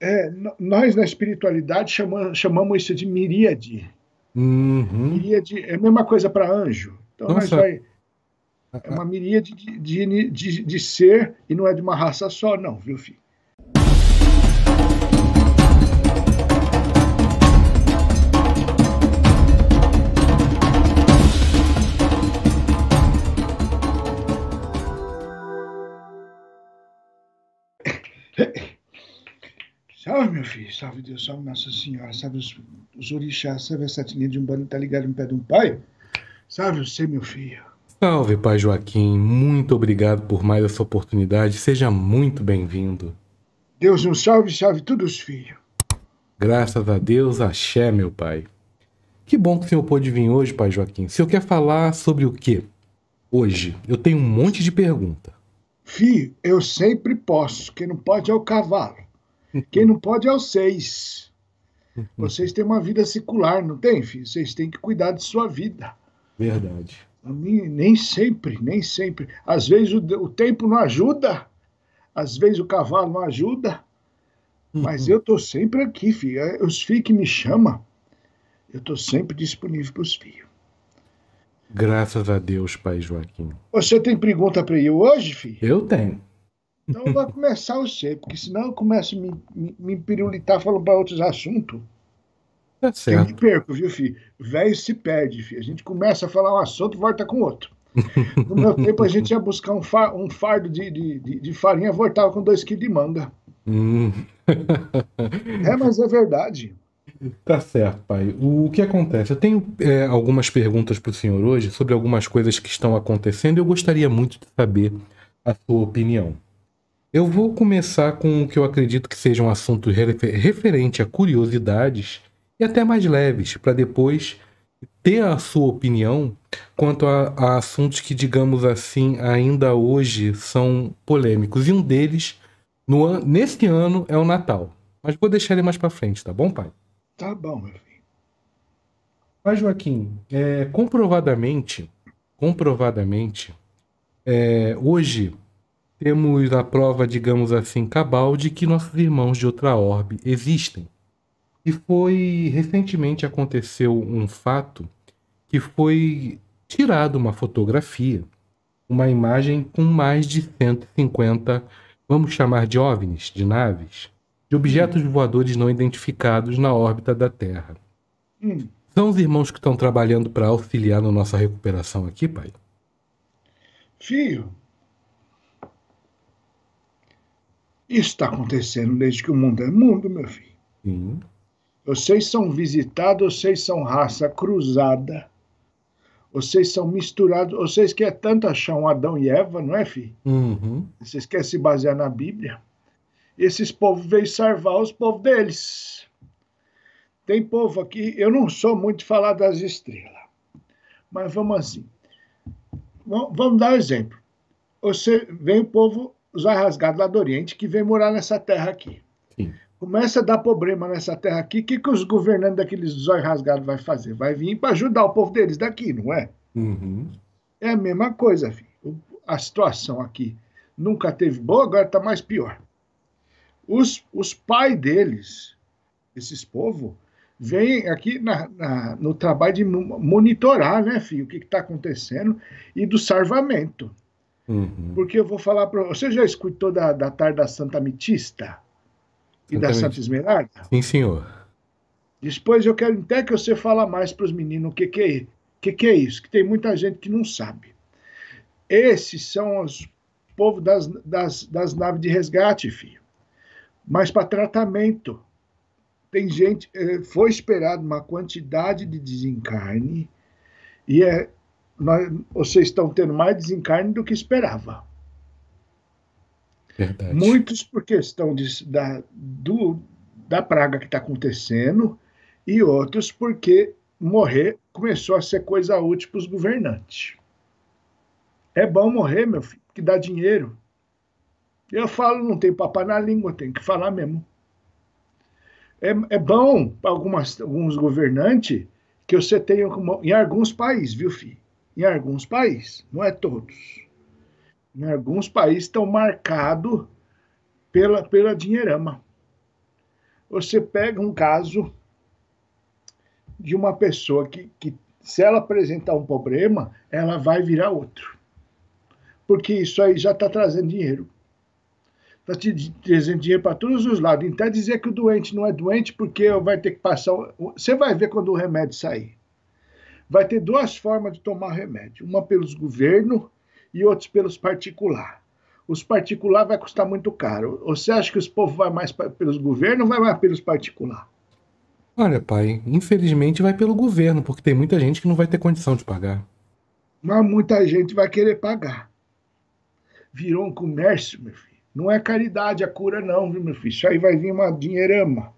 É, nós na espiritualidade chamamos, chamamos isso de miríade. Uhum. Miríade é a mesma coisa para anjo. Então Nossa. nós vai, é uma miríade de de, de, de, de, ser e não é de uma raça só, não, viu, filho? Salve, meu filho, salve Deus, salve Nossa Senhora, salve os, os orixás, salve a satininha de um bando, tá ligado no pé de um pai? Salve você, meu filho. Salve, Pai Joaquim, muito obrigado por mais essa oportunidade, seja muito bem-vindo. Deus nos salve, salve todos os filhos. Graças a Deus, axé, meu pai. Que bom que o senhor pôde vir hoje, Pai Joaquim. O senhor quer falar sobre o quê? Hoje, eu tenho um monte de pergunta. Filho, eu sempre posso, quem não pode é o cavalo. Quem não pode é o seis. Uhum. Vocês têm uma vida secular, não tem, filho? Vocês têm que cuidar de sua vida. Verdade. Nem, sempre, nem sempre. Às vezes o, o, tempo não ajuda, às vezes o cavalo não ajuda, uhum. mas eu estou sempre aqui, filho. É, os filhos que me chamam, eu estou sempre disponível para os filhos. Graças a Deus, Pai Joaquim. Você tem pergunta para eu hoje, filho? Eu tenho. Então vai começar o sei, porque senão eu começo a me, me, me pirulitar falando para outros assuntos. Tá certo. Eu me perco, viu, filho? Velho se perde, filho. A gente começa a falar um assunto volta com outro. No meu tempo, a gente ia buscar um, fa um fardo de, de, de, de farinha, voltava com dois quilos de manga. Hum. é, mas é verdade. Tá certo, pai. O que acontece? Eu tenho é, algumas perguntas para o senhor hoje sobre algumas coisas que estão acontecendo e eu gostaria muito de saber a sua opinião. Eu vou começar com o que eu acredito que seja um assunto referente a curiosidades e até mais leves, para depois ter a sua opinião quanto a, a, assuntos que, digamos assim, ainda hoje são polêmicos. E um deles, no, neste ano, é o Natal. Mas vou deixar ele mais para frente, tá bom, pai? Tá bom, meu filho. Mas, Joaquim, é, comprovadamente, comprovadamente, é, hoje temos a prova, digamos assim, cabal de que nossos irmãos de outra orbe existem. E foi recentemente aconteceu um fato que foi tirada uma fotografia, uma imagem com mais de 150, vamos chamar de OVNIs, de naves, de objetos hum. voadores não identificados na órbita da Terra. Hum. São os irmãos que estão trabalhando para auxiliar na nossa recuperação aqui, pai? Filho. Isso está acontecendo desde que o mundo é mundo, meu filho. Sim. Vocês são visitados, vocês são raça cruzada, vocês são misturados, vocês querem tanto achar um Adão e Eva, não é, filho? Uhum. Vocês querem se basear na Bíblia? Esses povos veio salvar os povos deles. Tem povo aqui, eu não sou muito falar das estrelas, mas vamos assim. Vamos dar um exemplo. Você vem o povo os arrasgados lá do Oriente que vem morar nessa terra aqui. Sim. Começa a dar problema nessa terra aqui, o que, que os governantes daqueles zóio rasgados vai fazer? Vai vir para ajudar o povo deles daqui, não é? Uhum. É a mesma coisa, filho. A situação aqui nunca teve boa, agora está mais pior. Os, os pais deles, esses povos, vêm aqui na, na, no trabalho de monitorar, né, filho, o que está acontecendo e do salvamento. Uhum. Porque eu vou falar para você. já escutou da, da tarde da Santa Mitista? E Santa da Mit... Santa Esmeralda? Sim, senhor. Depois eu quero até que você fala mais para os meninos o que, que, é, que, que é isso, que tem muita gente que não sabe. Esses são os povo das, das, das naves de resgate, filho. Mas para tratamento. Tem gente. Eh, foi esperado uma quantidade de desencarne e é nós, vocês estão tendo mais desencarne do que esperava. Verdade. Muitos por questão de, da, do, da praga que está acontecendo e outros porque morrer começou a ser coisa útil para os governantes. É bom morrer, meu filho, que dá dinheiro. Eu falo, não tem papá na língua, tem que falar mesmo. É, é bom para alguns governantes que você tenha, em alguns países, viu, filho? em alguns países, não é todos. Em alguns países estão marcados pela, pela dinheirama. Você pega um caso de uma pessoa que, que, se ela apresentar um problema, ela vai virar outro. Porque isso aí já está trazendo dinheiro. Está te trazendo dinheiro para todos os lados. Até então, dizer que o doente não é doente, porque vai ter que passar. Você vai ver quando o remédio sair vai ter duas formas de tomar remédio: uma pelos governo e outra pelos particular. Os particular vai custar muito caro. Você acha que os povos vai mais pelos governo ou vai mais pelos particular? Olha, pai, infelizmente vai pelo governo, porque tem muita gente que não vai ter condição de pagar. Mas muita gente vai querer pagar. Virou um comércio, meu filho. Não é caridade a é cura, não, viu, meu filho? Isso aí vai vir uma dinheirama.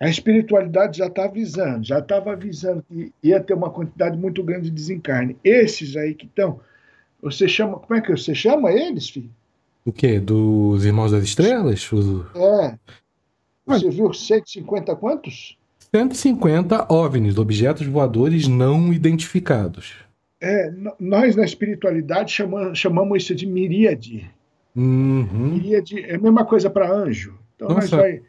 A espiritualidade já está avisando, já estava avisando que ia ter uma quantidade muito grande de desencarne. Esses aí que estão, você chama, como é que é? você chama eles, filho? O quê? Dos Irmãos das Estrelas? É. Você viu 150 quantos? 150 OVNIs, objetos voadores não identificados. É, nós na espiritualidade chamamos, chamamos isso de miríade. Uhum. Miríade é a mesma coisa para anjo. Então Nossa. nós vai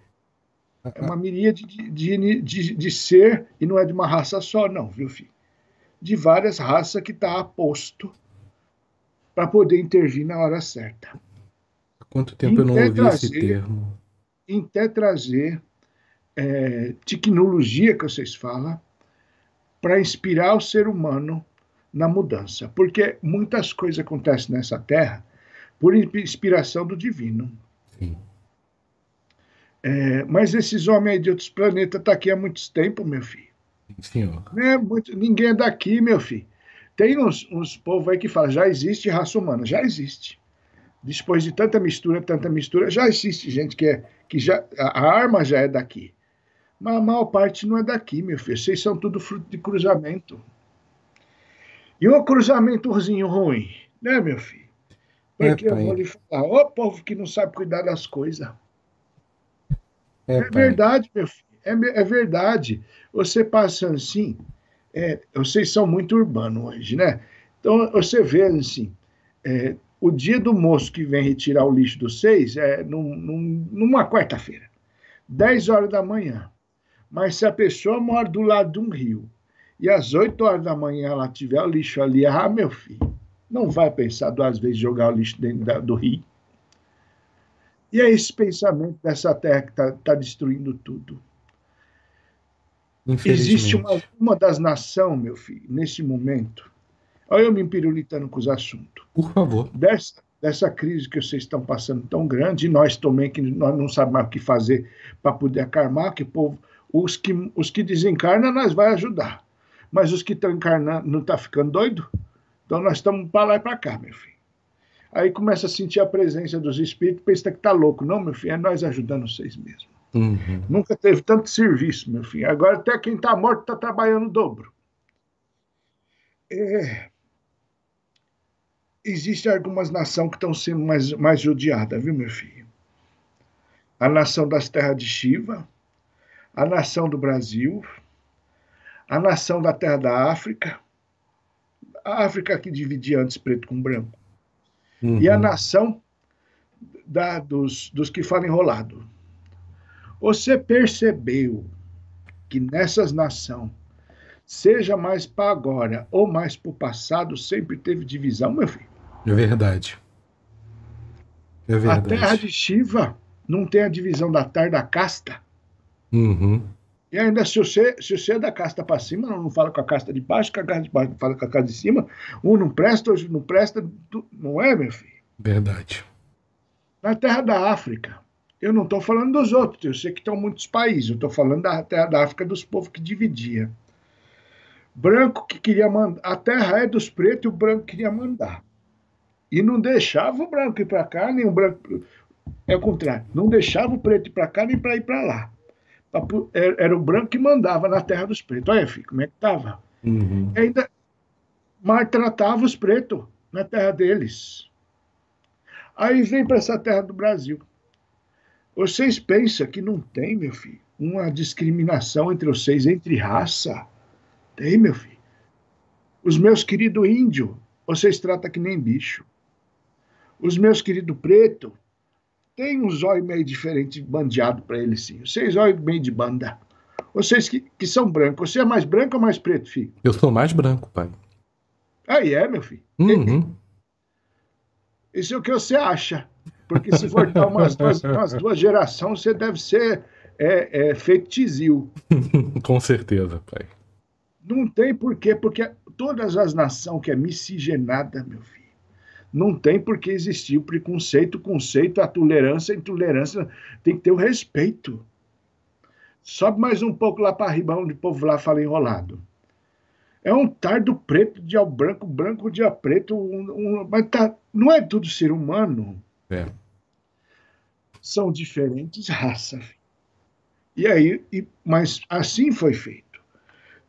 é uma miríade de, de, de, de, ser, e não é de uma raça só, não, viu, filho? De várias raças que está a posto para poder intervir na hora certa. Há quanto tempo em eu não ouvi trazer, esse termo? Em até trazer é, tecnologia que vocês falam para inspirar o ser humano na mudança. Porque muitas coisas acontecem nessa terra por inspiração do divino. Sim. É, mas esses homens aí de outros planetas estão tá aqui há muito tempo, meu filho. Senhor. Né? Muito, ninguém é daqui, meu filho. Tem uns, uns povos aí que falam, já existe raça humana, já existe. Depois de tanta mistura, tanta mistura, já existe gente que é que já a arma já é daqui. Mas a maior parte não é daqui, meu filho. Vocês são tudo fruto de cruzamento. E um cruzamentozinho ruim, né, meu filho? Porque é, eu vou lhe falar, ô povo que não sabe cuidar das coisas. É, é verdade, meu filho. É, é, verdade. Você passando assim, é, vocês são muito urbanos hoje, né? Então, você vê assim, é, o dia do moço que vem retirar o lixo dos seis é num, num, numa quarta-feira, 10 horas da manhã. Mas se a pessoa mora do lado de um rio e às 8 horas da manhã ela tiver o lixo ali, ah, meu filho, não vai pensar duas vezes jogar o lixo dentro da, do rio. E é esse pensamento dessa terra que está tá destruindo tudo. Existe uma, uma das nações, meu filho, nesse momento. Olha eu me pirulitando com os assuntos. Por favor. Dessa, dessa crise que vocês estão passando tão grande, e nós também, que nós não sabemos mais o que fazer para poder acarmar, que povo, os que, os que desencarnam, nós vai ajudar. Mas os que estão encarnando, não estão tá ficando doido? Então nós estamos para lá e para cá, meu filho. Aí começa a sentir a presença dos espíritos, pensa que está louco. Não, meu filho, é nós ajudando vocês mesmo. Uhum. Nunca teve tanto serviço, meu filho. Agora até quem está morto está trabalhando o dobro. É... Existem algumas nações que estão sendo mais, mais odiadas, viu, meu filho? A nação das terras de Shiva, a nação do Brasil, a nação da terra da África, a África que dividia antes preto com branco, uhum. e a uhum. nação da, dos, dos que falam enrolado. Você percebeu que nessas nações, seja mais para agora ou mais para o passado, sempre teve divisão, meu filho? É verdade. É verdade. A terra de Shiva não tem a divisão da tarde da casta. Uhum. E ainda, se você, se você é da casta para cima, não fala com a casta de baixo, com a casta de baixo não fala com a casta de cima, um não presta, hoje não presta, tu, não é, meu filho? Verdade. Na terra da África, eu não estou falando dos outros, eu sei que estão muitos países, eu estou falando da terra da África dos povos que dividia. Branco que queria mandar, a terra é dos pretos e o branco queria mandar. E não deixava o branco ir para cá, nem o branco. É o contrário, não deixava o preto ir para cá nem para ir para lá. É, era o branco que mandava na terra dos pretos. Olha, filho, como é que estava? Uhum. Ainda maltratava os pretos na terra deles. Aí vem para essa terra do Brasil. Vocês pensam que não tem, meu filho, uma discriminação entre vocês, entre raça? Tem, meu filho. Os meus queridos índio, vocês tratam que nem bicho. Os meus queridos preto, tem um zóio meio diferente bandeado para ele, sim. Vocês olhos meio de banda. Vocês que, que são brancos. Você é mais branco ou mais preto, filho? Eu sou mais branco, pai. Aí é, meu filho. Uhum. Isso é o que você acha. Porque se for dar umas duas, umas duas gerações, você deve ser é, é, feitizil. Com certeza, pai. Não tem porquê, porque todas as nações que é miscigenada, meu filho não tem por que existir o preconceito, o conceito, a tolerância, a intolerância, tem que ter o respeito. Sobe mais um pouco lá para riba, onde o povo lá fala enrolado. É um tardo preto de ao branco, branco de ao preto, um, um, mas tá, não é tudo ser humano. É. São diferentes raças. E aí, e, mas assim foi feito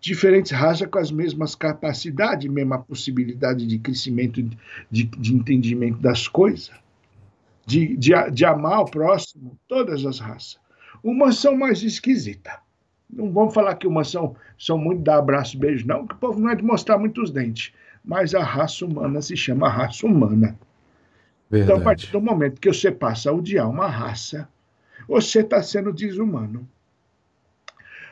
diferentes raças com as mesmas capacidades, mesma possibilidade de crescimento, de, de entendimento das coisas, de, de, de amar o próximo, todas as raças. Umas são mais esquisitas. Não vamos falar que umas são, são muito da abraço e beijo, não, que o povo não é de mostrar muitos dentes. Mas a raça humana se chama raça humana. Verdade. Então, a partir do momento que você passa a odiar uma raça, você está sendo desumano.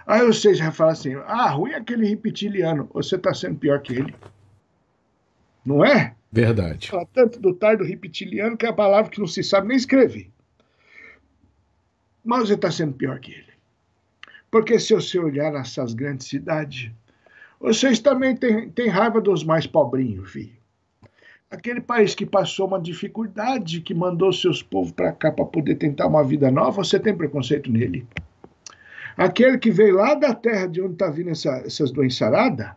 Aí vocês já falam assim: ah, ruim é aquele reptiliano, você está sendo pior que ele. Não é? Verdade. Fala tanto do tardo reptiliano que é a palavra que não se sabe nem escrever. Mas você está sendo pior que ele. Porque se você olhar nessas grandes cidades, vocês também têm, raiva dos mais pobrinhos, filho. Aquele país que passou uma dificuldade, que mandou seus povos para cá para poder tentar uma vida nova, você tem preconceito nele. Aquele que veio lá da terra de onde está vindo essa, essas doençaradas,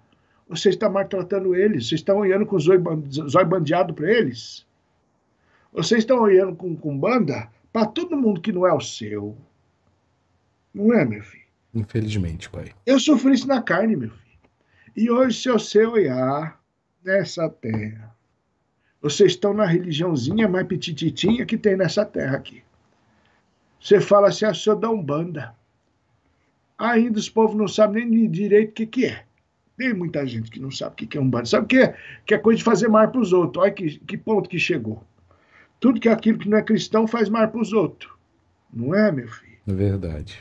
você está maltratando eles, vocês estão olhando com os olhos bandeados para eles. Vocês estão olhando com, com banda para todo mundo que não é o seu. Não é, meu filho? Infelizmente, pai. Eu sofri isso na carne, meu filho. E hoje, se você olhar nessa terra, vocês estão na religiãozinha mais petititinha que tem nessa terra aqui. Você fala assim, ah, dá um banda ainda os povos não sabem nem direito o que, que é. Tem muita gente que não sabe o que, que é um bando. Sabe o que é? Que é coisa de fazer mar para os outros. Olha que, que ponto que chegou. Tudo que é aquilo que não é cristão faz mar para os outros. Não é, meu filho? É verdade.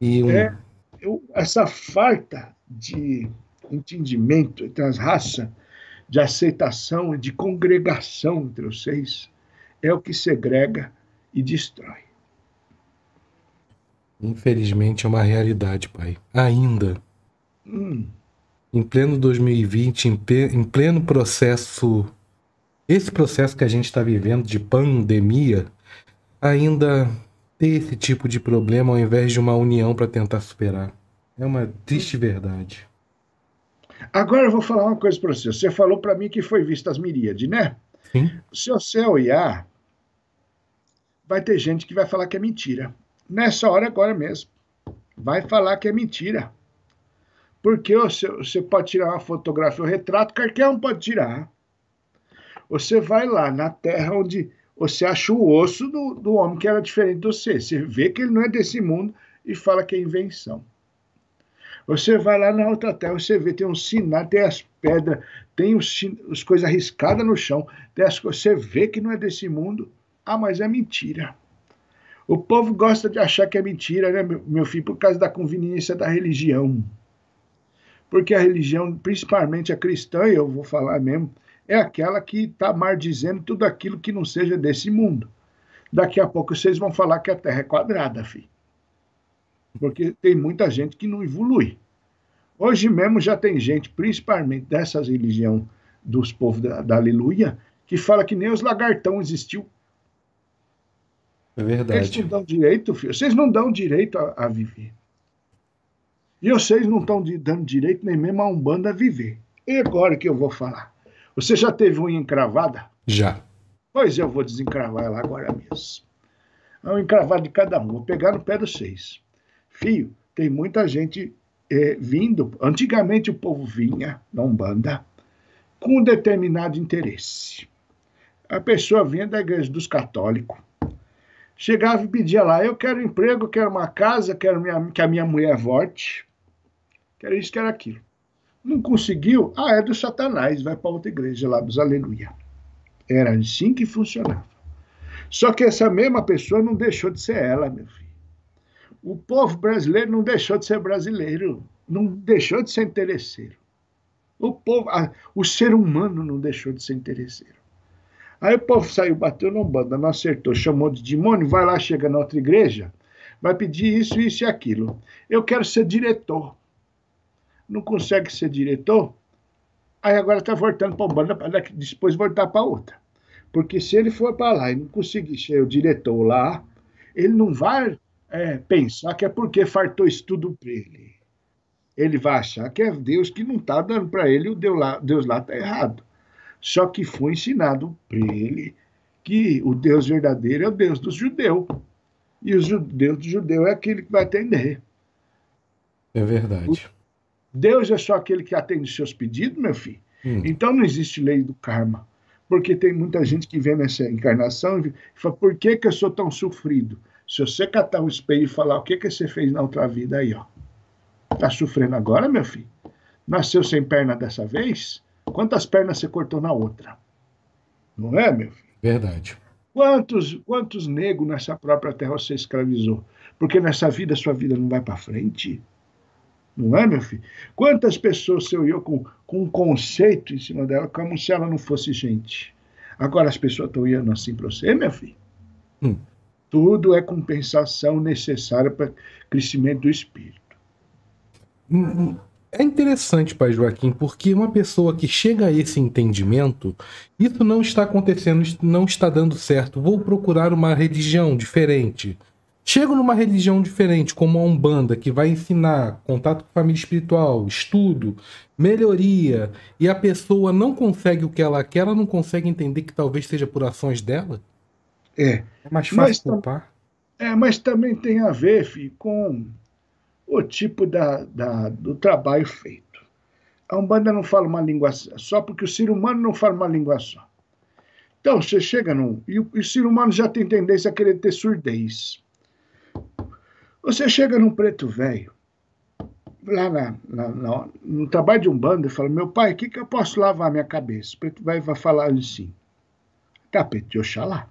E um... é, eu, essa falta de entendimento entre as raças, de aceitação de congregação entre os seis, é o que segrega e destrói. Infelizmente é uma realidade, pai. Ainda. Hum. Em pleno 2020, em, em pleno processo. Esse processo que a gente está vivendo de pandemia, ainda ter esse tipo de problema ao invés de uma união para tentar superar. É uma triste verdade. Agora eu vou falar uma coisa para você. Você falou para mim que foi vista as miríades, né? Sim. Se você olhar, vai ter gente que vai falar que é mentira nessa hora agora mesmo. Vai falar que é mentira. Porque você, você pode tirar uma fotografia, um retrato, qualquer um pode tirar. Você vai lá na terra onde você acha o osso do, do homem que era diferente de você. Você vê que ele não é desse mundo e fala que é invenção. Você vai lá na outra terra, você vê, tem um sinal, tem as pedras, tem os, as coisas arriscadas no chão, tem as, você vê que não é desse mundo. Ah, mas é mentira. O povo gosta de achar que é mentira, né, meu filho, por causa da conveniência da religião. Porque a religião, principalmente a cristã, eu vou falar mesmo, é aquela que está dizendo tudo aquilo que não seja desse mundo. Daqui a pouco vocês vão falar que a Terra é quadrada, filho. Porque tem muita gente que não evolui. Hoje mesmo já tem gente, principalmente dessas religiões dos povos da, da Aleluia, que fala que nem os lagartão existiu é verdade. Eles não dão direito, filho. Vocês não dão direito a, a viver. E vocês não estão dando direito nem mesmo a Umbanda a viver. E agora que eu vou falar? Você já teve uma encravada? Já. Pois eu vou desencravar ela agora mesmo. É um encravado de cada um. Vou pegar no pé dos seis. Fio, tem muita gente é, vindo. Antigamente o povo vinha na Umbanda com um determinado interesse. A pessoa vinha da igreja dos católicos chegava e pedia lá: eu quero emprego, quero uma casa, quero minha, que a minha mulher volte, quero isso, quero aquilo. Não conseguiu? Ah, é do Satanás, vai para outra igreja lá dos Aleluia. Era assim que funcionava. Só que essa mesma pessoa não deixou de ser ela, meu filho. O povo brasileiro não deixou de ser brasileiro, não deixou de ser interesseiro. O povo, a, o ser humano não deixou de ser interesseiro. Aí o povo saiu, bateu na banda não acertou, chamou de demônio, vai lá, chega na outra igreja, vai pedir isso, isso e aquilo. Eu quero ser diretor. Não consegue ser diretor? Aí agora está voltando para o banda para depois voltar para outra. Porque se ele for para lá e não conseguir ser o diretor lá, ele não vai é, pensar que é porque fartou estudo para ele. Ele vai achar que é Deus que não está dando para ele, o Deus lá está errado. Só que foi ensinado para ele que o Deus verdadeiro é o Deus dos judeus. E o Deus do judeu é aquele que vai atender. É verdade. Deus é só aquele que atende os seus pedidos, meu filho. Hum. Então não existe lei do karma. Porque tem muita gente que vem nessa encarnação e fala: por que, que eu sou tão sofrido? Se você catar o um espelho e falar o que, que você fez na outra vida aí, ó. Tá sofrendo agora, meu filho? Nasceu sem perna dessa vez? Quantas pernas você cortou na outra? Não é, meu filho? Verdade. Quantos, quantos negros nessa própria terra você escravizou? Porque nessa vida sua vida não vai para frente? Não é, meu filho? Quantas pessoas você olhou com, com um conceito em cima dela, como se ela não fosse gente? Agora as pessoas estão olhando assim para você, meu filho? Hum. Tudo é compensação necessária para crescimento do espírito. Hum, hum. É interessante, Pai Joaquim, porque uma pessoa que chega a esse entendimento, isso não está acontecendo, não está dando certo, vou procurar uma religião diferente. Chego numa religião diferente, como a Umbanda, que vai ensinar contato com a família espiritual, estudo, melhoria, e a pessoa não consegue o que ela quer, ela não consegue entender que talvez seja por ações dela? É. É mais fácil mas, culpar. É, mas também tem a ver, filho, com o tipo da, da, do trabalho feito. A Umbanda não fala uma língua só, porque o ser humano não fala uma língua só. Então, você chega num. E o, e o ser humano já tem tendência a querer ter surdez. Você chega num preto velho, lá na, na, na, no trabalho de Umbanda, e fala: Meu pai, o que, que eu posso lavar minha cabeça? O preto velho vai falar assim: Tapete de Oxalá.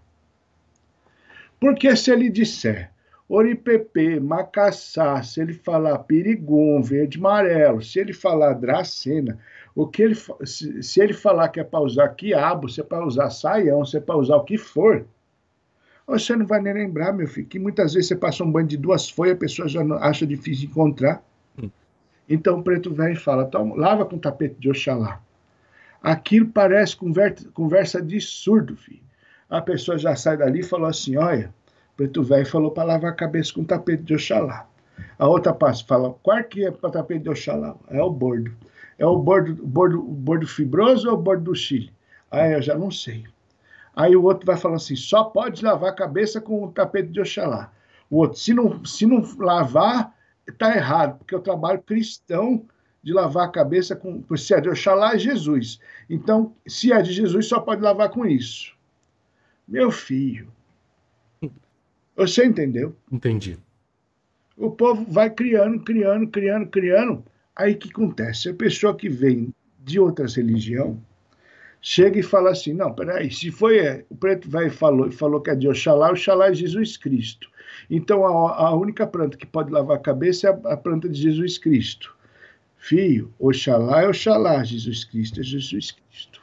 Porque se ele disser Oripepê, macassar, se ele falar Pirigum, Verde Amarelo, se ele falar Dracena, o que ele, se, se ele falar que é para usar quiabo, se é para usar saião, se é para usar o que for, você não vai nem lembrar, meu filho, que muitas vezes você passa um banho de duas folhas, a pessoa já não, acha difícil de encontrar. Hum. Então o preto vem e fala, então, lava com tapete de Oxalá. Aquilo parece conversa de surdo, filho. A pessoa já sai dali e falou assim, olha preto velho falou para lavar a cabeça com tapete de Oxalá. A outra parte fala, qual que é para tapete de Oxalá? É o bordo. É o bordo, bordo, bordo fibroso ou o bordo do Chile? Aí eu já não sei. Aí o outro vai falar assim, só pode lavar a cabeça com o tapete de Oxalá. O outro, se não, se não lavar, está errado, porque o trabalho cristão de lavar a cabeça com. Se é de Oxalá, é Jesus. Então, se é de Jesus, só pode lavar com isso. Meu filho, você entendeu? Entendi. O povo vai criando, criando, criando, criando. Aí que acontece? A pessoa que vem de outras religiões chega e fala assim: não, peraí, se foi. É, o preto vai e falou, falou que é de Oxalá, Oxalá é Jesus Cristo. Então a, a única planta que pode lavar a cabeça é a, a planta de Jesus Cristo. Filho, Oxalá é Oxalá, Jesus Cristo é Jesus Cristo.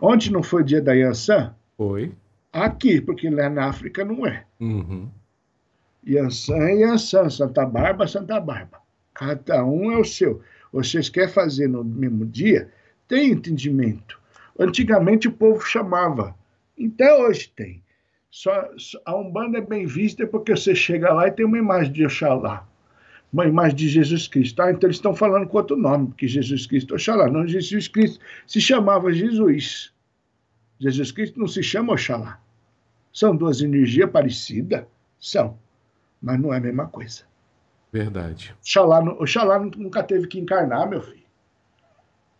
Ontem não foi o dia da Yansan? Foi aqui, porque lá na África não é. Uhum. Iansã é Yansan, Santa Barba, Santa Barba. Cada um é o seu. Vocês querem fazer no mesmo dia? Tem entendimento. Antigamente o povo chamava, até hoje tem. Só, só, a Umbanda é bem vista porque você chega lá e tem uma imagem de Oxalá, uma imagem de Jesus Cristo. Ah, então eles estão falando com outro nome, porque Jesus Cristo, Oxalá, não Jesus Cristo, se chamava Jesus. Jesus Cristo não se chama Oxalá. São duas energias parecidas? São, mas não é a mesma coisa. Verdade. Oxalá, Oxalá nunca teve que encarnar, meu filho.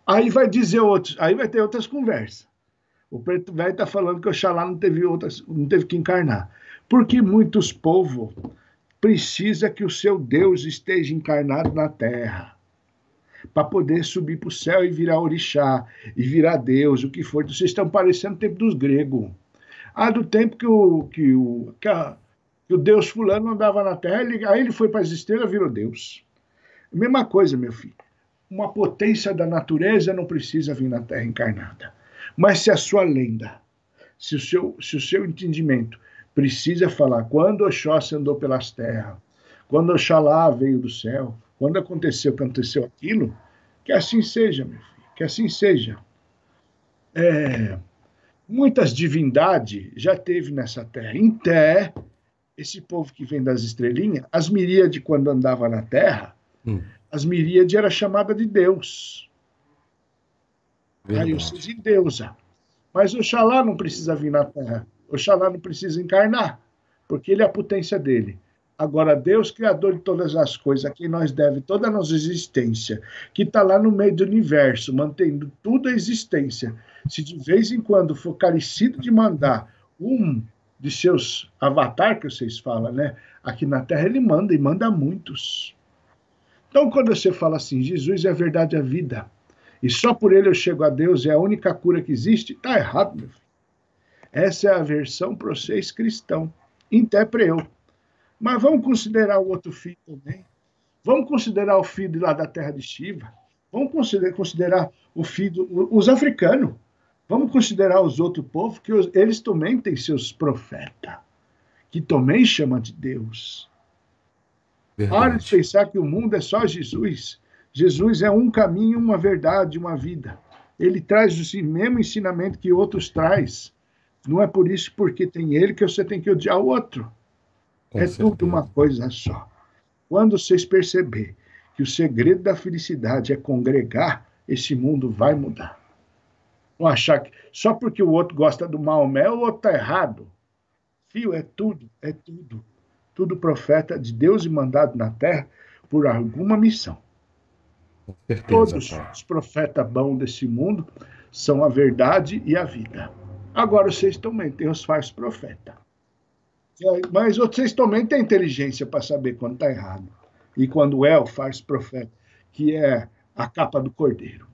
Aí vai dizer outros, aí vai ter outras conversas. O preto velho está falando que Oxalá não teve, outras, não teve que encarnar. Porque muitos povos precisa que o seu Deus esteja encarnado na terra para poder subir para o céu e virar orixá, e virar Deus, o que for. Vocês estão parecendo o tempo dos gregos. Ah, do tempo que o, que o, que, a, que o Deus fulano andava na Terra, ele, aí ele foi para as estrelas virou Deus. Mesma coisa, meu filho. Uma potência da natureza não precisa vir na Terra encarnada. Mas se a sua lenda, se o seu, se o seu entendimento precisa falar quando Oxóssi andou pelas terras, quando Oxalá veio do céu, quando aconteceu aconteceu aquilo, que assim seja, meu filho, que assim seja. É, muitas divindades já teve nessa terra. Em Té, esse povo que vem das estrelinhas, as miríades, quando andava na terra, hum. as miríades era chamada de Deus. Verdade. Aí eu sei de deusa. Mas Oxalá não precisa vir na terra. Oxalá não precisa encarnar, porque ele é a potência dele. Agora, Deus, Criador de todas as coisas, a quem nós deve toda a nossa existência, que está lá no meio do universo, mantendo tudo a existência, se de vez em quando for carecido de mandar um de seus avatar, que vocês falam, né? Aqui na Terra ele manda e manda muitos. Então, quando você fala assim, Jesus é a verdade e é a vida, e só por ele eu chego a Deus, é a única cura que existe, tá errado, meu filho. Essa é a versão para vocês cristão, intérpreo. Mas vamos considerar o outro filho também. Vamos considerar o filho lá da terra de Shiva. Vamos considerar, considerar o filho, os africanos. Vamos considerar os outros povos que eles também têm seus profetas, que também chamam de Deus. Para de pensar que o mundo é só Jesus. Jesus é um caminho, uma verdade, uma vida. Ele traz o mesmo ensinamento que outros traz. Não é por isso porque tem ele que você tem que odiar o outro. Com é certeza. tudo uma coisa só. Quando vocês perceberem que o segredo da felicidade é congregar, esse mundo vai mudar. Não achar que só porque o outro gosta do Maomé, o outro está errado. Fio, é tudo, é tudo. Tudo profeta de Deus e mandado na terra por alguma missão. certeza, Todos os profetas bons desse mundo são a verdade e a vida. Agora vocês também têm os falsos profetas. Mas vocês também têm inteligência para saber quando está errado. E quando é o falso profeta, que é a capa do cordeiro.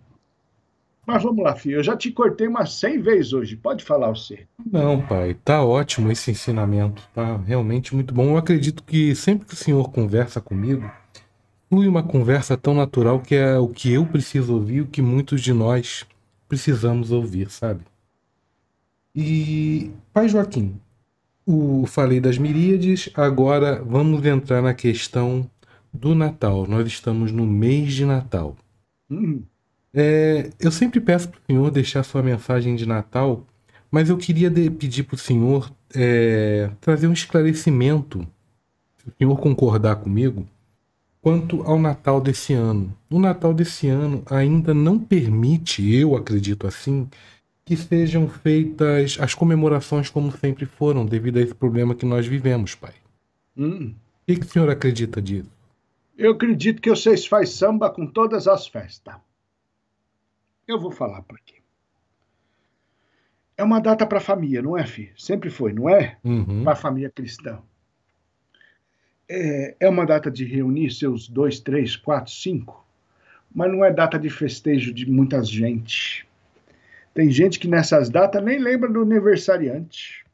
Mas vamos lá, filho, eu já te cortei umas 100 vezes hoje, pode falar você. Não, pai, tá ótimo esse ensinamento, tá realmente muito bom. Eu acredito que sempre que o senhor conversa comigo, flui uma conversa tão natural que é o que eu preciso ouvir, o que muitos de nós precisamos ouvir, sabe? E, pai Joaquim, o, falei das miríades, agora vamos entrar na questão do Natal. Nós estamos no mês de Natal. Hum. É, eu sempre peço para o senhor deixar sua mensagem de Natal, mas eu queria de, pedir para o senhor é, trazer um esclarecimento, se o senhor concordar comigo, quanto ao Natal desse ano. O Natal desse ano ainda não permite, eu acredito assim, que sejam feitas as comemorações como sempre foram, devido a esse problema que nós vivemos, pai. Hum. O que, que o senhor acredita disso? Eu acredito que vocês fazem samba com todas as festas. Eu vou falar por quê. É uma data para a família, não é, Fi? Sempre foi, não é? Uhum. Para a família cristã. É, é uma data de reunir seus dois, três, quatro, cinco, mas não é data de festejo de muita gente. Tem gente que nessas datas nem lembra do aniversariante.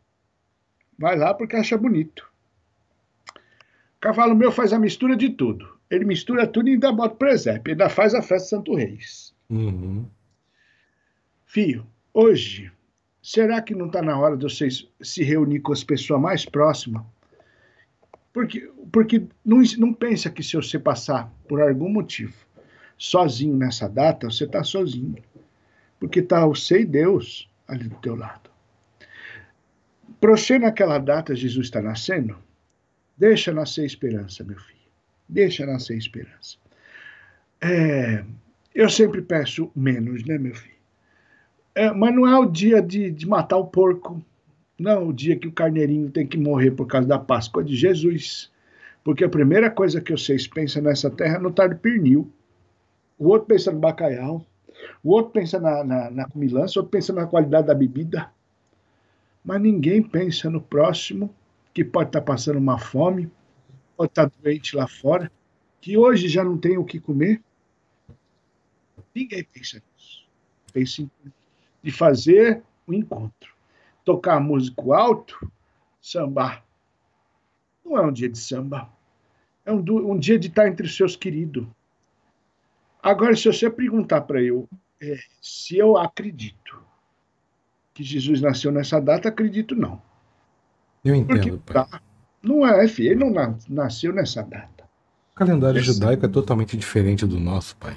Vai lá porque acha bonito. Cavalo meu faz a mistura de tudo. Ele mistura tudo e ainda bota presépio. Ainda faz a festa de Santo Reis. Uhum. Fio, hoje, será que não está na hora de vocês se reunir com as pessoas mais próximas? Porque, porque não, não pensa que se você passar por algum motivo sozinho nessa data, você está sozinho. Porque está você e Deus ali do teu lado. Para naquela data, Jesus está nascendo, deixa nascer esperança, meu filho. Deixa nascer esperança. É, eu sempre peço menos, né, meu filho? É, mas não é o dia de, de matar o porco. Não, é o dia que o carneirinho tem que morrer por causa da Páscoa de Jesus. Porque a primeira coisa que vocês pensam nessa terra é no tarde pernil. O outro pensa no bacalhau. O outro pensa na, na, na comilança. O outro pensa na qualidade da bebida. Mas ninguém pensa no próximo que pode estar tá passando uma fome, pode estar tá doente lá fora, que hoje já não tem o que comer. Ninguém pensa nisso. Pensa em de fazer o um encontro. Tocar músico alto, sambar. Não é um dia de samba. É um, um dia de estar entre os seus queridos. Agora, se você perguntar para eu é, se eu acredito que Jesus nasceu nessa data, acredito não. Eu entendo. Porque, tá, não é, filho, é, ele não nasceu nessa data. O calendário judaico é totalmente diferente do nosso, pai.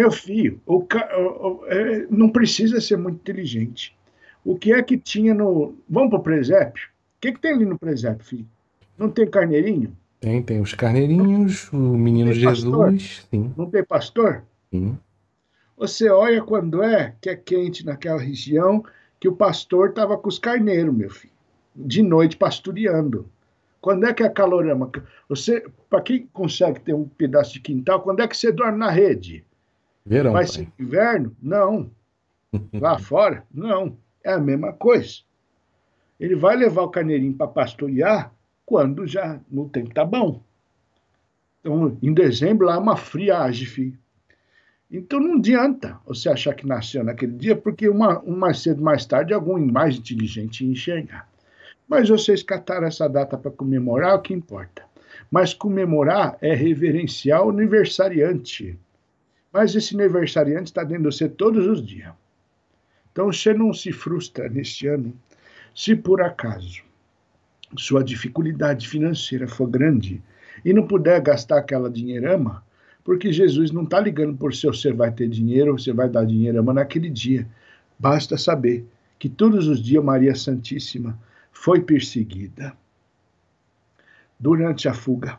Meu filho, o, o, é, não precisa ser muito inteligente. O que é que tinha no. Vamos para o presépio? O que, é que tem ali no presépio, filho? Não tem carneirinho? Tem, tem os carneirinhos, não, o menino Jesus. Sim. Não tem pastor? Sim. Você olha quando é que é quente naquela região que o pastor estava com os carneiros, meu filho, de noite pastoreando. Quando é que é calorama? Você, para quem consegue ter um pedaço de quintal, quando é que você dorme na rede? Verão. Vai ser inverno? Não. Lá fora? Não. É a mesma coisa. Ele vai levar o carneirinho para pastorear quando já no tempo tá bom. Então, em dezembro lá é uma friagem, filho. Então não adianta você achar que nasceu naquele dia, porque uma, um mais cedo, mais tarde, algum mais inteligente enxerga. enxergar. Mas vocês cataram essa data para comemorar, o que importa. Mas comemorar é reverenciar o aniversariante. Mas esse aniversariante está dentro de você todos os dias. Então você não se frustra neste ano se por acaso sua dificuldade financeira for grande e não puder gastar aquela dinheirama, porque Jesus não está ligando por se você vai ter dinheiro ou você vai dar dinheirama naquele dia. Basta saber que todos os dias Maria Santíssima foi perseguida durante a fuga,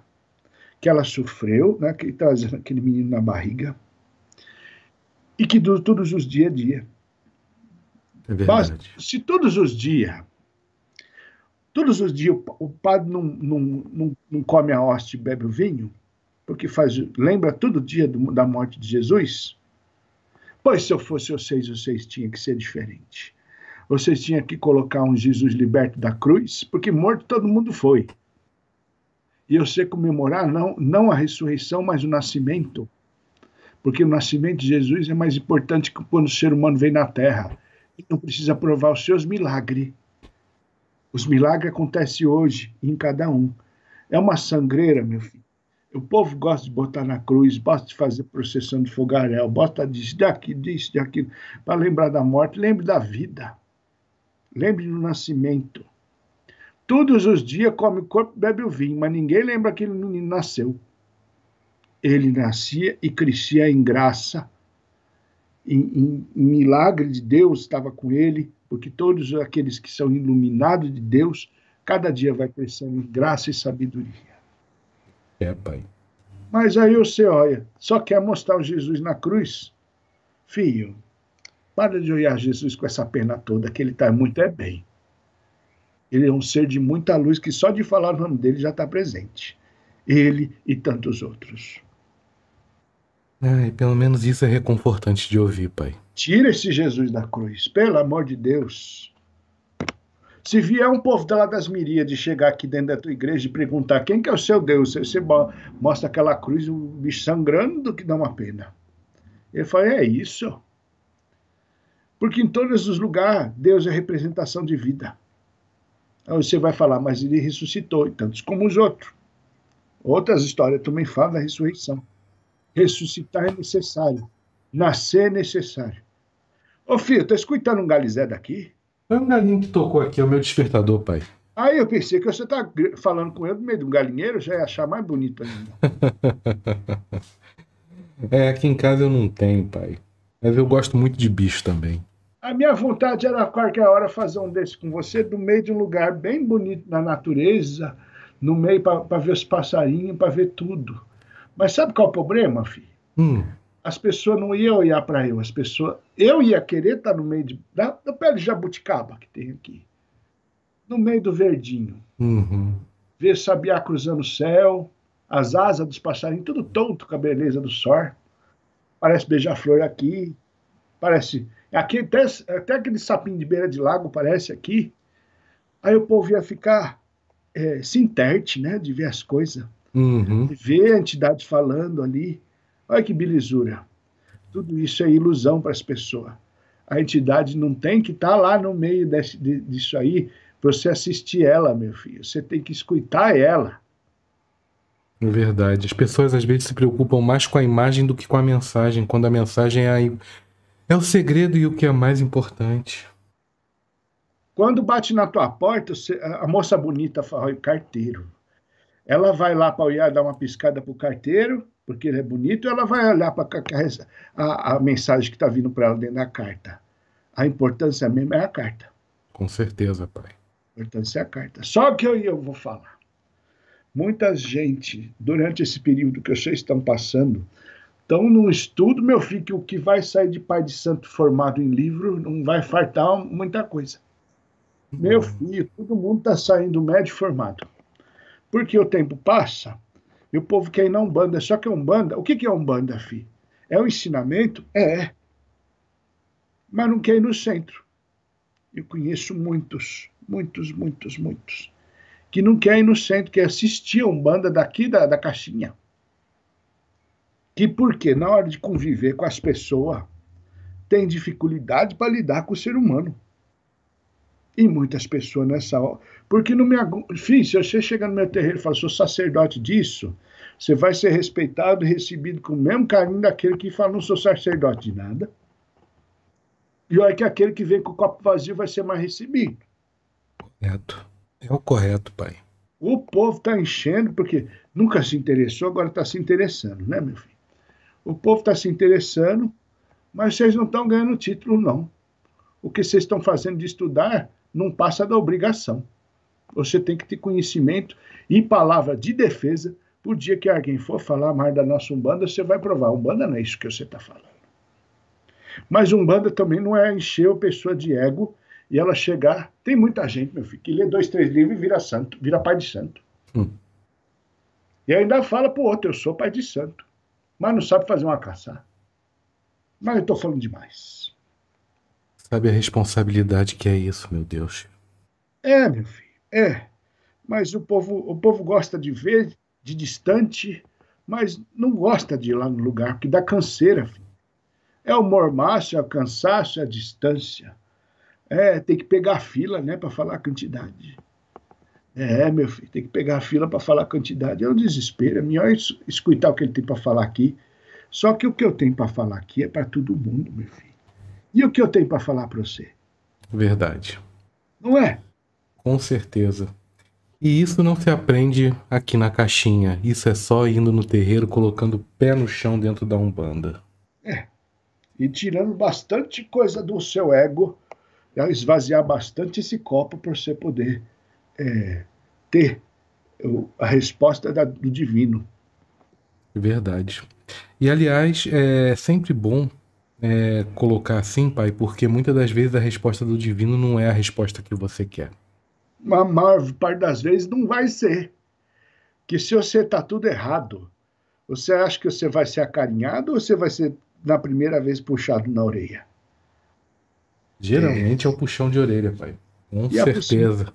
que ela sofreu, né, que trazendo aquele menino na barriga, e que todos os dias a dia. É verdade. Mas, se todos os dias, todos os dias o, padre não, não, não, não, come a hóstia e bebe o vinho, porque faz, lembra todo dia do, da morte de Jesus, pois se eu fosse vocês, vocês tinham que ser diferente. Vocês tinham que colocar um Jesus liberto da cruz, porque morto todo mundo foi. E eu sei comemorar não, não a ressurreição, mas o nascimento porque o nascimento de Jesus é mais importante que quando o ser humano vem na Terra. Ele não precisa provar os seus milagres. Os milagres acontecem hoje em cada um. É uma sangreira, meu filho. O povo gosta de botar na cruz, gosta de fazer processão de fogaréu, gosta disso, daqui, disso, daquilo, para lembrar da morte. Lembre da vida. Lembre do nascimento. Todos os dias come o corpo, bebe o vinho, mas ninguém lembra que ele nasceu ele nascia e crescia em graça, em, em, em milagre de Deus estava com ele, porque todos aqueles que são iluminados de Deus, cada dia vai crescendo em graça e sabedoria. É, pai. Mas aí você olha, só quer mostrar o Jesus na cruz? Filho, para de olhar Jesus com essa pena toda, que ele está muito é bem. Ele é um ser de muita luz que só de falar o nome dele já está presente. Ele e tantos outros. E pelo menos isso é reconfortante de ouvir, pai. Tira esse Jesus da cruz, pelo amor de Deus. Se vier um povo da lá das miríades chegar aqui dentro da tua igreja e perguntar quem que é o seu Deus, você mostra aquela cruz, o bicho sangrando que dá uma pena. Ele fala, é isso. Porque em todos os lugares, Deus é representação de vida. Aí você vai falar, mas ele ressuscitou, e tantos como os outros. Outras histórias também falam da ressurreição. Ressuscitar é necessário. Nascer é necessário. Ô, filho, tá escutando um galizé daqui? É um galinho que tocou aqui, é o meu despertador, pai. Aí eu pensei que você tá falando com ele no meio de um galinheiro, já ia achar mais bonito ainda. é, aqui em casa eu não tenho, pai. Mas eu gosto muito de bicho também. A minha vontade era a qualquer hora fazer um desse com você, do meio de um lugar bem bonito na natureza, no meio para ver os passarinhos, para ver tudo. Mas sabe qual é o problema, filho? Hum. As pessoas não iam olhar para eu, as pessoas. Eu ia querer estar tá no meio de, da, da pele de jabuticaba que tem aqui. No meio do verdinho. Uhum. Ver sabiá cruzando o céu, as asas dos passarinhos, tudo tonto com a beleza do sol. Parece beija-flor aqui. Parece. Aqui até, até aquele sapinho de beira de lago parece aqui. Aí o povo ia ficar é, se enterte, né? De ver as coisas. Uhum. Ver a entidade falando ali, olha que belezura. Tudo isso é ilusão para as pessoas. A entidade não tem que estar tá lá no meio desse, de, disso aí para você assistir ela, meu filho. Você tem que escutar ela. É verdade. As pessoas às vezes se preocupam mais com a imagem do que com a mensagem, quando a mensagem é, a... é o segredo e o que é mais importante. Quando bate na tua porta, a moça bonita fala, olha, carteiro. Ela vai lá para olhar, dar uma piscada para o carteiro, porque ele é bonito, ela vai olhar para a, a, mensagem que está vindo para ela dentro da carta. A importância mesmo é a carta. Com certeza, pai. A importância é a carta. Só que eu, eu vou falar. Muita gente, durante esse período que vocês estão passando, estão num estudo, meu filho, que o que vai sair de pai de santo formado em livro não vai fartar muita coisa. Meu uhum. filho, todo mundo está saindo médio formado. Porque o tempo passa e o povo quer ir na Umbanda. Só que a Umbanda, o que, é Umbanda, fi? É o ensinamento? É. Mas não quer ir no centro. Eu conheço muitos, muitos, muitos, muitos, que não quer ir no centro, quer assistir a Umbanda daqui da, da caixinha. Que porque na hora de conviver com as pessoas, tem dificuldade para lidar com o ser humano. E muitas pessoas nessa hora. Porque não me. Enfim, se você chegar no meu terreiro e falar, sou sacerdote disso, você vai ser respeitado e recebido com o mesmo carinho daquele que fala, não sou sacerdote de nada. E olha que aquele que vem com o copo vazio vai ser mais recebido. Correto. É o correto, pai. O povo está enchendo, porque nunca se interessou, agora está se interessando, né, meu filho? O povo está se interessando, mas vocês não estão ganhando título, não. O que vocês estão fazendo de estudar não passa da obrigação. Você tem que ter conhecimento e palavra de defesa. Por dia que alguém for falar mais da nossa Umbanda, você vai provar. Umbanda não é isso que você está falando. Mas Umbanda também não é encher a pessoa de ego e ela chegar. Tem muita gente, meu filho, que lê dois, três livros e vira santo, vira pai de santo. Hum. E ainda fala para outro, eu sou pai de santo. Mas não sabe fazer uma caçada. Mas eu estou falando demais. Sabe a responsabilidade que é isso, meu Deus. É, meu filho, é. Mas o povo, o povo gosta de ver de distante, mas não gosta de ir lá no lugar, porque dá canseira, filho. É o mormaço, é o cansaço, é a distância. É, tem que pegar fila, né, para falar a quantidade. É, meu filho, tem que pegar a fila para falar a quantidade. É um desespero, é melhor escutar o que ele tem para falar aqui. Só que o que eu tenho para falar aqui é para todo mundo, meu filho. E o que eu tenho para falar para você? Verdade. Não é? Com certeza. E isso não se aprende aqui na caixinha. Isso é só indo no terreiro, colocando pé no chão dentro da Umbanda. É. E tirando bastante coisa do seu ego, esvaziar bastante esse copo para você poder é, ter a resposta do divino. Verdade. E aliás, é sempre bom é, colocar assim, pai, porque muitas das vezes a resposta do divino não é a resposta que você quer. A maior parte das vezes não vai ser. Que se você tá tudo errado, você acha que você vai ser acarinhado ou você vai ser, na primeira vez, puxado na orelha? Geralmente é, é o puxão de orelha, pai. Com e certeza.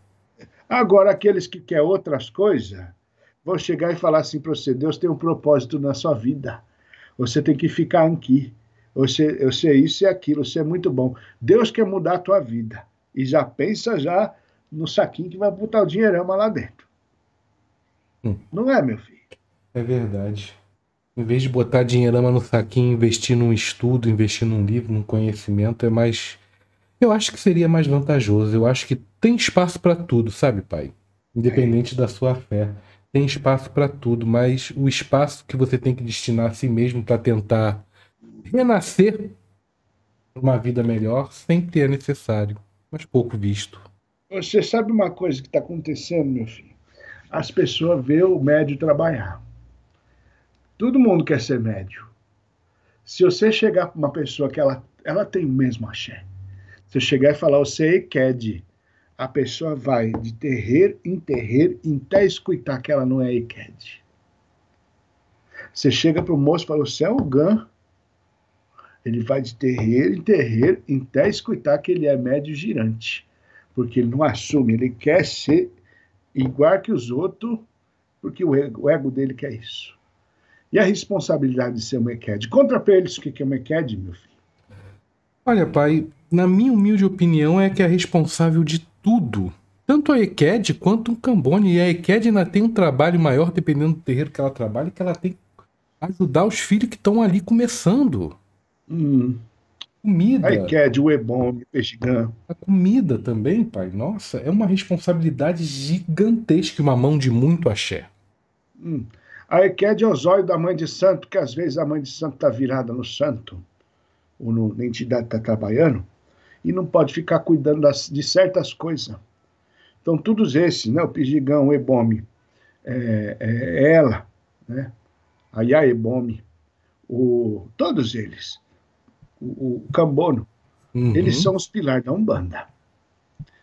Agora, aqueles que querem outras coisas vão chegar e falar assim para você: Deus tem um propósito na sua vida. Você tem que ficar aqui eu ser, eu ser isso e aquilo, é muito bom. Deus quer mudar a tua vida. E já pensa já no saquinho que vai botar o dinheirama lá dentro. Hum. Não é, meu filho? É verdade. Em vez de botar dinheirama no saquinho, investir num estudo, investir num livro, num conhecimento, é mais. Eu acho que seria mais vantajoso. Eu acho que tem espaço para tudo, sabe, pai? Independente é. da sua fé tem espaço para tudo, mas o espaço que você tem que destinar a si mesmo para tentar renascer para uma vida melhor sem ter é necessário, mas pouco visto. Você sabe uma coisa que está acontecendo, meu filho? As pessoas vê o médio trabalhar. Todo mundo quer ser médio. Se você chegar para uma pessoa que ela, ela tem o mesmo axé, se eu chegar e falar, você quer de a pessoa vai de terreiro em terreiro até escutar que ela não é ECAD. Você chega para o moço e fala, você é o GAN. Ele vai de terreiro em terreiro até escutar que ele é médio girante, porque ele não assume, ele quer ser igual que os outros, porque o ego, o ego dele quer isso. E a responsabilidade de ser um ECAD? Contra para eles o que é um ECAD, meu filho. Olha, pai, na minha humilde opinião é que é responsável de tudo. Tanto a ECAD quanto o Cambone. E a ECAD ainda tem um trabalho maior, dependendo do terreiro que ela trabalha, que ela tem que ajudar os filhos que estão ali começando. Hum. Comida. Ai, Cad, é o Ebome Pexigã. A comida também, pai. Nossa, é uma responsabilidade gigantesca uma mão de muito axé. Hum. A Equede é os olhos da mãe de santo, que às vezes a mãe de santo está virada no santo, ou no, na entidade que está trabalhando, e não pode ficar cuidando das, de certas coisas. Então, todos esses, né, o Pijigão, o Ebome, é, é, é, ela, né, a Yaebome, o, todos eles o, o Cambono, uhum. eles são os pilares da Umbanda.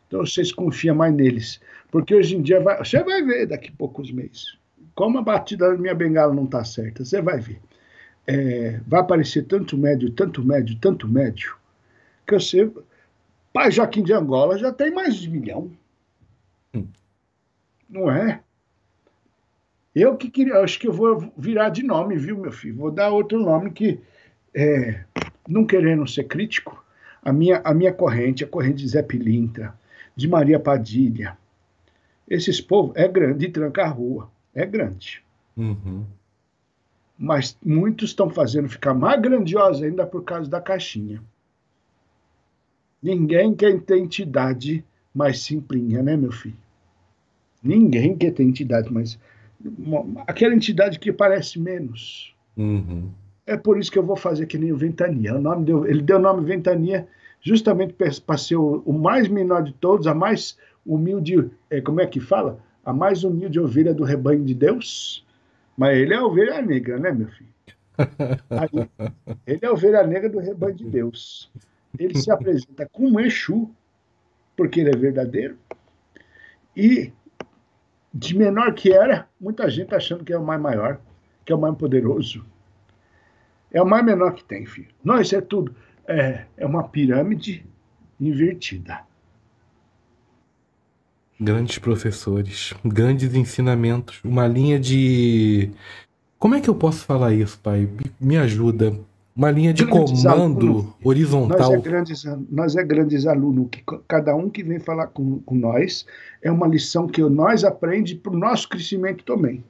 Então vocês confiam mais neles. Porque hoje em dia, vai, você vai ver daqui a poucos meses. Como a batida da minha bengala não está certa, você vai ver. É, vai aparecer tanto médio, tanto médio, tanto médio, que você. Pai Joaquim de Angola já tem mais de milhão. Hum. Não é? Eu que queria, acho que eu vou virar de nome, viu, meu filho? Vou dar outro nome que. É, não querendo ser crítico, a minha, a minha corrente, a corrente de Zé Pilintra, de Maria Padilha, esses povos é grande, de a rua, é grande. Uhum. Mas muitos estão fazendo ficar mais grandiosa ainda por causa da caixinha. Ninguém quer ter entidade mais simplinha, né, meu filho? Ninguém quer ter entidade mais. Aquela entidade que parece menos. Uhum. É por isso que eu vou fazer que nem o Ventania. O deu, ele deu o nome Ventania justamente para ser o, o, mais menor de todos, a mais humilde, é, como é que fala? A mais humilde ovelha do rebanho de Deus. Mas ele é a ovelha negra, né, meu filho? Aí, ele é a ovelha negra do rebanho de Deus. Ele se apresenta como Exu, porque ele é verdadeiro, e de menor que era, muita gente achando que é o mais maior, que é o mais poderoso. É o mais menor que tem, filho. Não, isso é tudo. É, é uma pirâmide invertida. Grandes professores, grandes ensinamentos, uma linha de. Como é que eu posso falar isso, pai? Me ajuda. Uma linha de grandes comando aluno. horizontal. Nós é, grandes, nós é grandes alunos, que cada um que vem falar com, com nós é uma lição que nós aprende para o nosso crescimento também.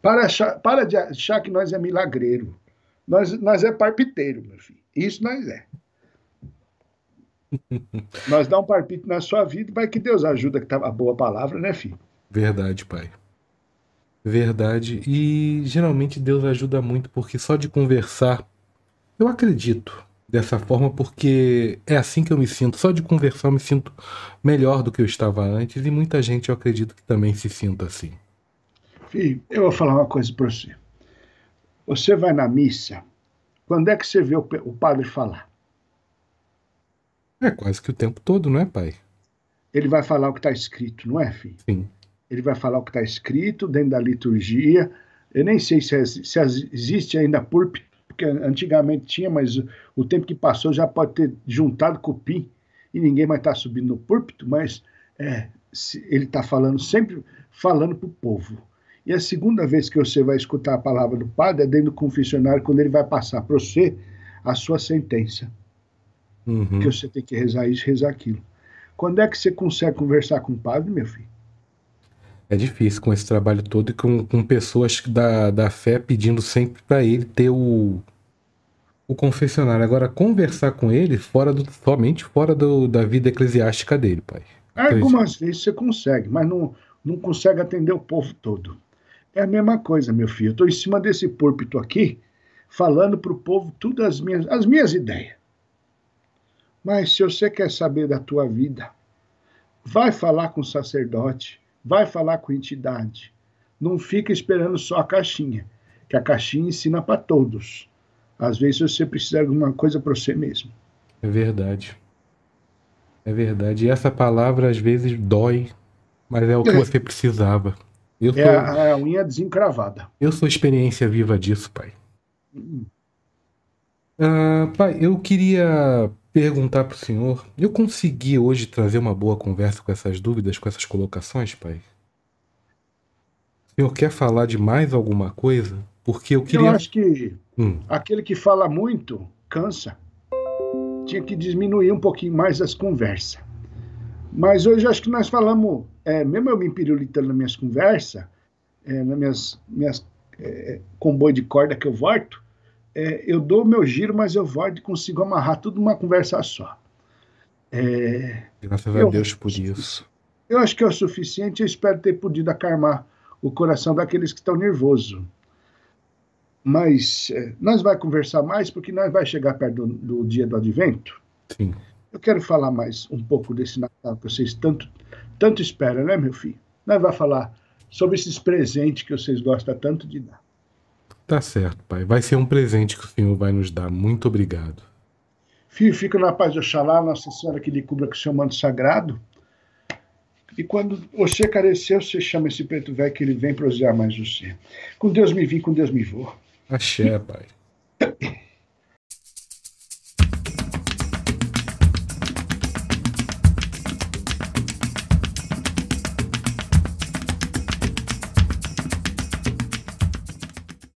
Para, achar, para de achar que nós é milagreiro. Nós, nós é parpiteiro, meu filho. Isso nós é. nós dá um parpite na sua vida, mas que Deus ajuda, que tá a boa palavra, né, filho? Verdade, pai. Verdade. E geralmente Deus ajuda muito, porque só de conversar, eu acredito dessa forma, porque é assim que eu me sinto. Só de conversar eu me sinto melhor do que eu estava antes, e muita gente eu acredito que também se sinta assim. Filho, eu vou falar uma coisa para você. Você vai na missa, quando é que você vê o, padre falar? É quase que o tempo todo, não é, pai? Ele vai falar o que está escrito, não é, filho? Sim. Ele vai falar o que está escrito dentro da liturgia. Eu nem sei se, se existe ainda púlpito, porque antigamente tinha, mas o tempo que passou já pode ter juntado cupim e ninguém mais está subindo no púlpito, mas é, ele está falando sempre falando para o povo. E a segunda vez que você vai escutar a palavra do padre é dentro do confessionário, quando ele vai passar para você a sua sentença. Uhum. Que você tem que rezar isso, rezar aquilo. Quando é que você consegue conversar com o padre, meu filho? É difícil com esse trabalho todo e com, com pessoas da, da fé pedindo sempre para ele ter o, o confessionário. Agora, conversar com ele fora do, somente fora do, da vida eclesiástica dele, pai. Algumas vezes você consegue, mas não, não consegue atender o povo todo. É a mesma coisa, meu filho. Eu estou em cima desse púlpito aqui, falando para o povo todas as minhas, as minhas ideias. Mas se você quer saber da tua vida, vai falar com o sacerdote, vai falar com a entidade. Não fica esperando só a caixinha, que a caixinha ensina para todos. Às vezes você precisa de alguma coisa para você mesmo. É verdade. É verdade. E essa palavra às vezes dói, mas é o que é. você precisava. Eu é tô... É a, unha desencravada. Eu sou experiência viva disso, pai. Uh, pai, eu queria perguntar para o senhor. Eu consegui hoje trazer uma boa conversa com essas dúvidas, com essas colocações, pai? O senhor quer falar de mais alguma coisa? Porque eu queria. Eu acho que hum. aquele que fala muito cansa. Tinha que diminuir um pouquinho mais as conversas. Mas hoje acho que nós falamos é, mesmo eu me pirulitando nas minhas conversas, é, nas minhas, minhas é, comboio de corda que eu volto, é, eu dou o meu giro, mas eu volto e consigo amarrar tudo numa conversa só. É, Graças eu, a Deus por isso. Eu acho que é o suficiente, eu espero ter podido acalmar o coração daqueles que estão nervosos. Mas é, nós vai conversar mais, porque nós vai chegar perto do, do dia do advento. Sim. Eu quero falar mais um pouco desse Natal que vocês tanto tanto espera, né, meu filho? Nós vamos falar sobre esses presentes que vocês gostam tanto de dar. Tá certo, pai. Vai ser um presente que o senhor vai nos dar. Muito obrigado. Filho, fica na paz de Oxalá, Nossa Senhora que lhe cubra com seu manto sagrado. E quando você carecer, você chama esse preto velho que ele vem prosear mais você. Com Deus me vim, com Deus me vou. Axé, pai.